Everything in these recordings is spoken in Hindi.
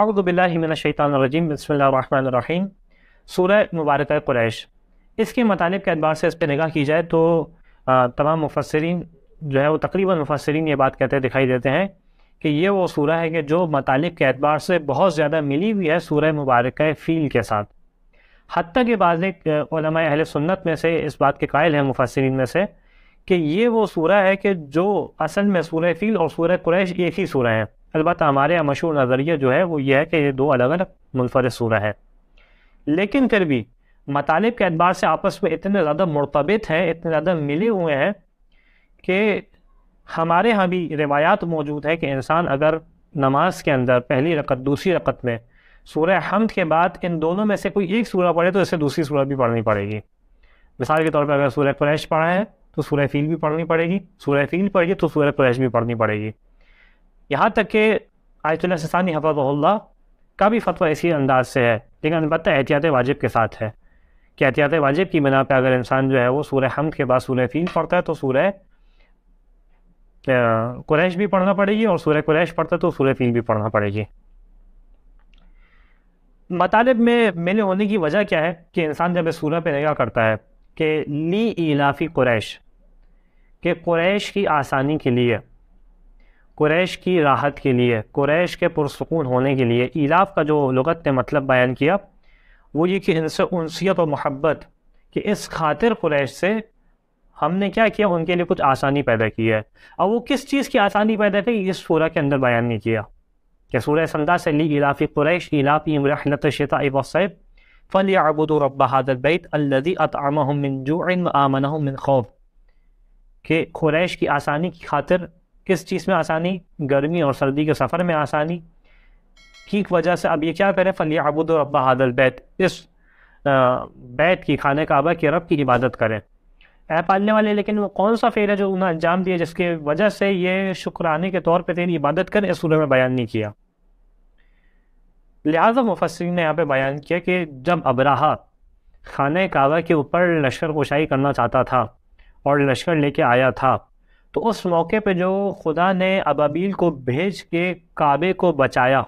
अरदबिल्लिमिनशैतरजीम बसमीम सूरह मुबारक क्रैश इसके मतलब के अतबार से इस पर निगाह की जाए तो तमाम मुफसरन जो है वो तकरीबन मुफसरन ये बात कहते दिखाई देते हैं कि ये वो सूरह है कि जो मतलब के अतबार से बहुत ज़्यादा मिली हुई है सूर मुबारक फ़ील के साथ तक ये बाज़ अहल सुन्नत में से इस बात के कायल हैं मुफसरन में से कि ये वो सूरह है कि जो असल में सूर फ़ील और सूर क्रैश एक ही सूरह है अलबत् हमारे यहाँ मशहूर नज़रिया जो है वो ये है कि ये दो अलग अलग मुनफर सूरह हैं लेकिन फिर भी मतालब के अतबार से आपस में इतने ज़्यादा मरतबित हैं इतने ज़्यादा मिले हुए हैं कि हमारे यहाँ भी रिवायात मौजूद है कि इंसान अगर नमाज के अंदर पहली रकत दूसरी रकत में सूर्य हमद के बाद इन दोनों में से कोई एक सूरह पढ़े तो इसे दूसरी सूरह भी पढ़नी पड़ेगी मिसाल के तौर पर अगर सूर्य क्रैश पढ़ा है तो सूर्य फील भी पढ़नी पड़ेगी सूर्य फील पढ़िए तो सूर्य क्रैश भी पढ़नी पड़ेगी यहाँ तक कि आयतुल्लासानी हफ़ल्ला का भी फतवा इसी अंदाज से है लेकिन अलबत् एहतियात वाजिब के साथ है कि एहतियात वाजिब की बिना पर अगर इंसान जो है वो सूर हम के बाद सूर फीन पढ़ता है तो सूर कुरैश भी पढ़ना पड़ेगी और सूर्य कुरैश पढ़ता है तो सूर फीन भी पढ़ना पड़ेगी मतलब में मेले होने की वजह क्या है कि इंसान जब इस सूरह पर निगाह करता है कि ली इलाफ़ी कुरैश के कुरैश की आसानी के लिए कुरैश की राहत के लिए कुरैश के पुरसकून होने के लिए इलाफ का जो लगत ने मतलब बयान किया वो ये कि इनसे उनसीत और मोहब्बत कि इस खातिर कुरैश से हमने क्या किया उनके लिए कुछ आसानी पैदा की है और वो किस चीज़ की आसानी पैदा की इस सूरह के अंदर बयान नहीं किया कि सूर्य संदा से ली इलाफ़ कुरैश इलाफ़ी इमरत शता वसैब फ़ल अबूद रब हादरबैत अल्लदी अतआमन जो आमन खौफ के कुरैश की आसानी की खातिर किस चीज़ में आसानी गर्मी और सर्दी के सफ़र में आसानी की वजह से अब ये क्या करें फली आबुद अब्बा हादल बैत इस बैत की खाने काबा के रब की इबादत करें ऐ पालने वाले लेकिन वो कौन सा फ़ेर है जो उन्हें अंजाम दिया जिसके वजह से ये शुक्राने के तौर पर तेरी इबादत करें इस में बयान नहीं किया लिहाजा मुफसरी ने यहाँ पे बयान किया कि जब अबराहा खाने काबा के ऊपर लश्कर कोशाई करना चाहता था और लश्कर लेके आया था तो उस मौके पे जो खुदा ने अबाबील को भेज के काबे को बचाया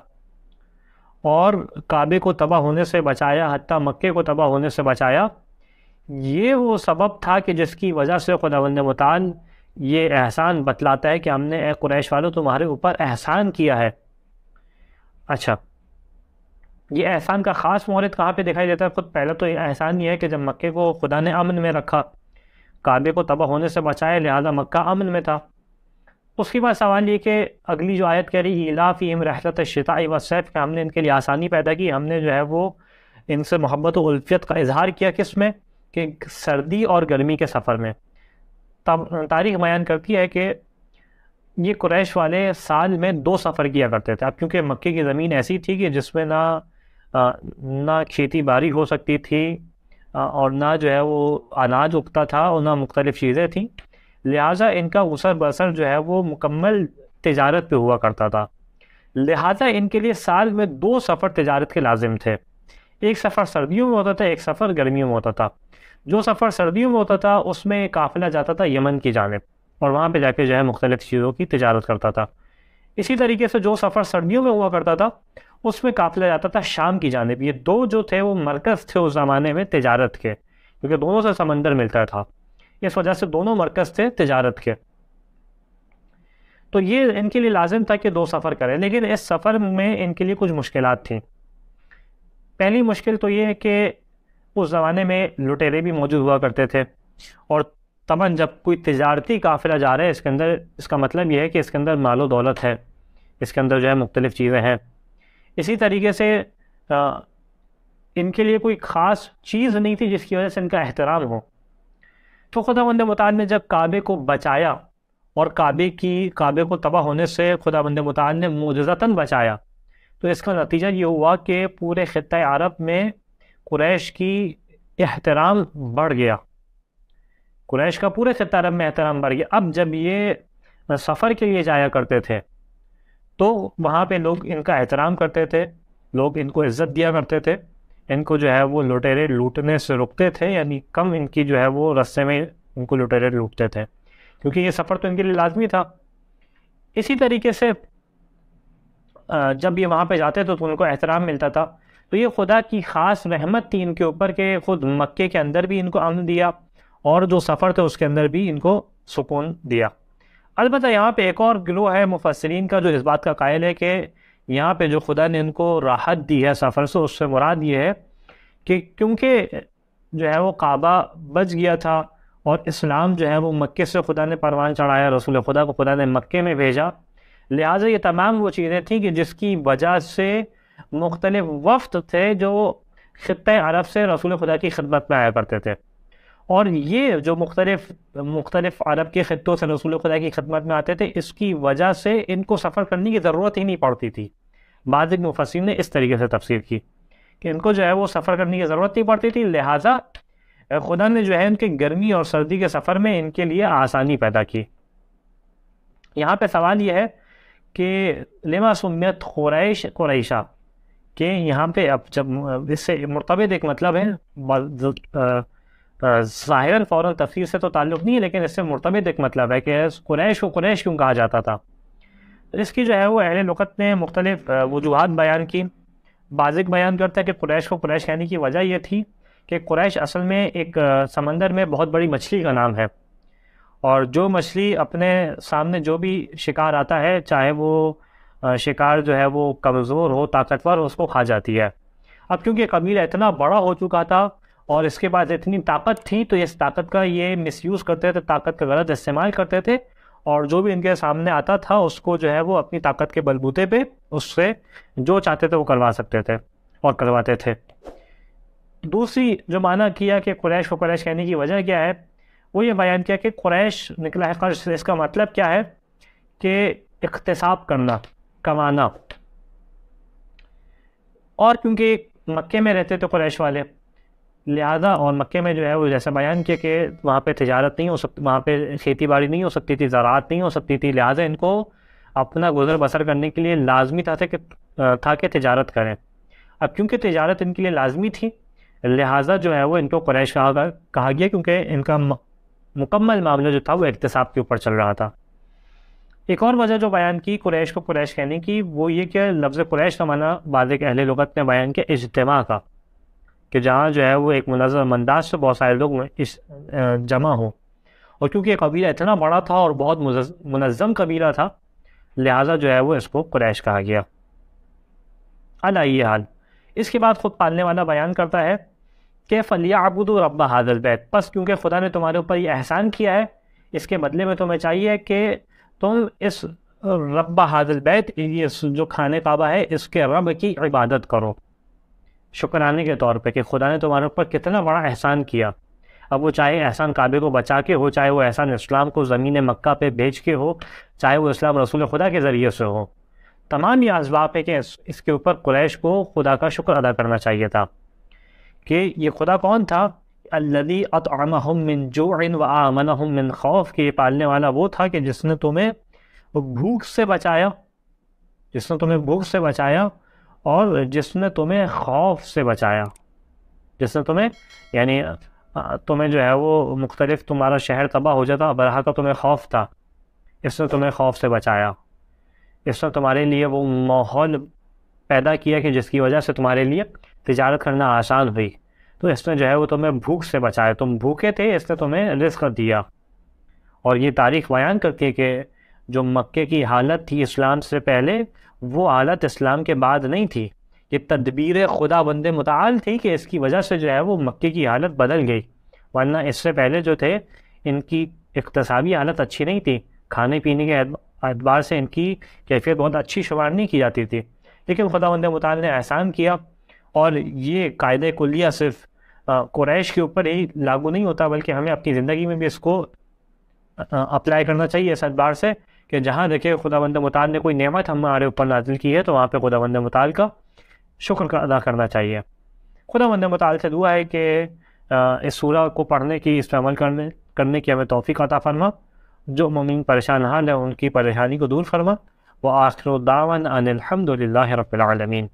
और काबे को तबाह होने से बचाया हती मक्के को तबाह होने से बचाया ये वो सबब था कि जिसकी वजह से खुदावंद मतान ये एहसान बतलाता है कि हमने ए क्रैश वालों तुम्हारे ऊपर एहसान किया है अच्छा ये एहसान का ख़ास मोहरत कहाँ पे दिखाई देता है ख़ुद पहले तो एहसान ये है कि जब मक्के को खुदा ने अमन में रखा काबे को तबाह होने से बचाए लिहाजा मक्का अमन में था उसके बाद सवाल ये कि अगली जो आयत कह रही है इलाफ इम रहत शिताई व सैफ हमने इनके लिए आसानी पैदा की हमने जो है वो इनसे मोहब्बत उल्फियत का इजहार किया किस में कि सर्दी और गर्मी के सफ़र में तारीख बयान करती है कि ये क्रैश वाले साल में दो सफ़र किया करते थे अब क्योंकि मक्के की ज़मीन ऐसी थी कि जिसमें ना ना खेती बाड़ी हो सकती थी और ना जो है वो अनाज उगता था और ना मुख्तलिफ चीज़ें थी लिहाजा इनका उसर बसर जो है वो मुकम्मल तजारत पर हुआ करता था लिहाजा इनके लिए साल में दो सफ़र तजारत के लाजिम थे एक सफ़र सर्दियों में होता था एक सफ़र गर्मियों में होता था जो सफ़र सर्दियों में होता था उसमें काफिला जाता था यमन की जानब और वहाँ पर जाके जो है मुख्तलिफ़ चीज़ों की तजारत करता था इसी तरीके से जो सफ़र सर्दियों में हुआ करता था उसमें काफिला जाता था शाम की जानब ये दो जो थे वो मरकज़ थे उस ज़माने में तजारत के क्योंकि दोनों से समंदर मिलता था इस वजह से दोनों मरकज़ थे तजारत के तो ये इनके लिए लाजिम था कि दो सफ़र करें लेकिन इस सफ़र में इनके लिए कुछ मुश्किल थी पहली मुश्किल तो ये है कि उस ज़माने में लुटेरे भी मौजूद हुआ करते थे और तमन जब कोई तजारती काफिला जा रहा है इसके अंदर इसका मतलब यह है कि इसके अंदर मालो दौलत है इसके अंदर जो है मुख्तलिफ़ चीज़ें हैं इसी तरीके से आ, इनके लिए कोई ख़ास चीज़ नहीं थी जिसकी वजह से इनका एहतराम हो तो खुदा बंद मतान ने जब काबे को बचाया और काबे की काबे को तबाह होने से खुदा बंद मतान ने मुजज़तन बचाया तो इसका नतीजा ये हुआ कि पूरे ख़त अरब में क्रैश की एहतराम बढ़ गया क्रैश का पूरे ख़त अरब में एहतराम बढ़ गया अब जब ये सफ़र के लिए जाया करते थे तो वहाँ पे लोग इनका एहतराम करते थे लोग इनको इज्जत दिया करते थे इनको जो है वो लुटेरे लूटने से रुकते थे यानी कम इनकी जो है वो रस्ते में इनको लुटेरे लूटते थे क्योंकि ये सफ़र तो इनके लिए लाजमी था इसी तरीके से जब ये वहाँ पे जाते थे तो उनको एहतराम मिलता था तो ये खुदा की ख़ास रहमत थी इनके ऊपर के ख़ुद मक्के के अंदर भी इनको अमन दिया और जो सफ़र थे उसके अंदर भी इनको सुकून दिया अलबत् यहाँ पे एक और ग्लो है मुफसरीन का जो इस बात का कायल है कि यहाँ पे जो खुदा ने इनको राहत दी है सफ़र से उससे मुराद ये है कि क्योंकि जो है वो काबा बच गया था और इस्लाम जो है वो मक्के से खुदा ने परवान चढ़ाया रसूल खुदा को खुदा ने मक्के में भेजा लिहाजा ये तमाम वो चीज़ें थी कि जिसकी वजह से मुख्तलिफ़ वफ्त थे जो ख़त्े अरब से रसूल खुदा की खिदमत में आया करते थे और ये जो मुख्तलिफ मुख्तलिफ अरब के खत्ों से रसूल खुदा की खदमत में आते थे इसकी वजह से इनको सफ़र करने की ज़रूरत ही नहीं पड़ती थी बाद मुफसिन ने इस तरीके से तफसीर की कि इनको जो है वो सफ़र करने की ज़रूरत नहीं पड़ती थी लिहाजा खुदा ने जो है इनके गर्मी और सर्दी के सफ़र में इनके लिए आसानी पैदा की यहाँ पर सवाल यह है कि लिमा सुमियत ख़ुरैश कुरैशा के यहाँ पर अब जब इससे मरतब एक मतलब है ज़ाहिर फ़ौर तफसीर से तो ताल्लुक़ नहीं है लेकिन इससे मुर्तबत एक मतलब है कि कुरैश को कुरैश क्यों कहा जाता था तो इसकी जो है वो अहल लुकत ने मुख्तलिफ वजूहत बयान की बाजिक बयान करता है कि कुरैश को कुरैश कहने की वजह यह थी कि कुरैश असल में एक समंदर में बहुत बड़ी मछली का नाम है और जो मछली अपने सामने जो भी शिकार आता है चाहे वो शिकार जो है वो कमज़ोर हो ताकतवर हो उसको खा जाती है अब क्योंकि कबीला इतना बड़ा हो चुका था और इसके बाद इतनी ताकत थी तो इस ताकत का ये मिसयूज़ करते थे ताकत का गलत इस्तेमाल करते थे और जो भी इनके सामने आता था उसको जो है वो अपनी ताकत के बलबूते पे उससे जो चाहते थे वो करवा सकते थे और करवाते थे दूसरी जो माना किया कि क्रैश को क्रैश कहने की वजह क्या है वो ये बयान किया कि क्रैश निकला है कर्ज इसका मतलब क्या है कि इकतसाब करना कमाना और क्योंकि मक्के में रहते थे क्रैश वाले लिहाजा और मक्के में जो है वो जैसा बयान किया कि वहाँ पे तजारत नहीं हो सकती वहाँ पे खेती बाड़ी नहीं हो सकती थी ज़रात नहीं हो सकती थी लिहाजा इनको अपना गुजर बसर करने के लिए लाजमी था कि था कि तजारत करें अब क्योंकि तजारत इनके लिए लाजमी थी लिहाजा जो है वो इनको क्रैश कहा कहा गया क्योंकि इनका मुकम्मल मामला जो था वो एहतसाब के ऊपर चल रहा था एक और वजह जो बयान की कुरैश को कुरैश कहने की वो ये कि लफ्ज़ कुरैश का माना बाद अहल लगत ने बयान किया इजतम का कि जहाँ जो है वो एक मुनम अंदाज से बहुत सारे लोग इस जमा हों और क्योंकि कबीला इतना बड़ा था और बहुत मुनज़म कबीला था लिहाजा जो है वो इसको क्रैश कहा गया अलाइए हाल इसके बाद ख़ुद पालने वाला बयान करता है कि फलिया आबुद रब्बा हादल बैत बस क्योंकि खुदा ने तुम्हारे ऊपर ये एहसान किया है इसके बदले में तुम्हें चाहिए कि तुम इस रब्बा हादल बैत ये जो खाने काबा है इसके रब की इबादत करो शुक्राने के तौर पे कि खुदा ने तुम्हारे ऊपर कितना बड़ा एहसान किया अब वो चाहे एहसान काबे को बचा के हो चाहे वो एहसान इस्लाम को ज़मीन मक्का पे बेच के हो चाहे वो इस्लाम रसूल खुदा के ज़रिए से हो तमाम ये इसबाब है कि इसके ऊपर क्रैश को खुदा का शुक्र अदा करना चाहिए था कि ये खुदा कौन था अल्लदी मिन जो इन व आमन मिन खौफ के पालने वाला वो था कि जिसने तुम्हें भूख से बचाया जिसने तुम्हें भूख से बचाया और जिसने तुम्हें खौफ से बचाया जिसने तुम्हें यानी तुम्हें जो है वो मुख्तलिफ तुम्हारा शहर तबाह हो जाता बरहा का तुम्हें खौफ था इसने तुम्हें खौफ से बचाया इसने तुम्हारे लिए वो माहौल पैदा किया कि जिसकी वजह से तुम्हारे लिए तजारत करना आसान हुई तो इसने जो है वो तुम्हें भूख से बचाया तुम भूखे थे इसने तुम्हें रिस्क दिया और ये तारीख बयान करती है कि जो मक्के की हालत थी इस्लाम से पहले वो हालत इस्लाम के बाद नहीं थी ये तदबीर खुदा बंद मताल थी कि इसकी वजह से जो है वो मक्के की हालत बदल गई वरना इससे पहले जो थे इनकी इकतसाबी हालत अच्छी नहीं थी खाने पीने के अतबार से इनकी कैफियत बहुत अच्छी शुमार नहीं की जाती थी लेकिन खुदा बंद मताल ने एहसान किया और ये कायद कुलिया सिर्फ कुरैश के ऊपर ही लागू नहीं होता बल्कि हमें अपनी ज़िंदगी में भी इसको अप्लाई करना चाहिए इस अतबार से कि जहाँ देखे खुदा बंद मताल ने कोई नेमत हमारे ऊपर नाजिल की है तो वहाँ पर खुदा बंद मताल का शुक्र अदा करना चाहिए खुदा बंद मताल से दुआ है कि इस सूरह को पढ़ने की इस पर अमल करने करने की हमें तोफ़ी अता फरमा जो ममिन परेशान हाल है उनकी परेशानी को दूर फरमा व आखिर दावन अनिलहमदिल्ला रबालमीन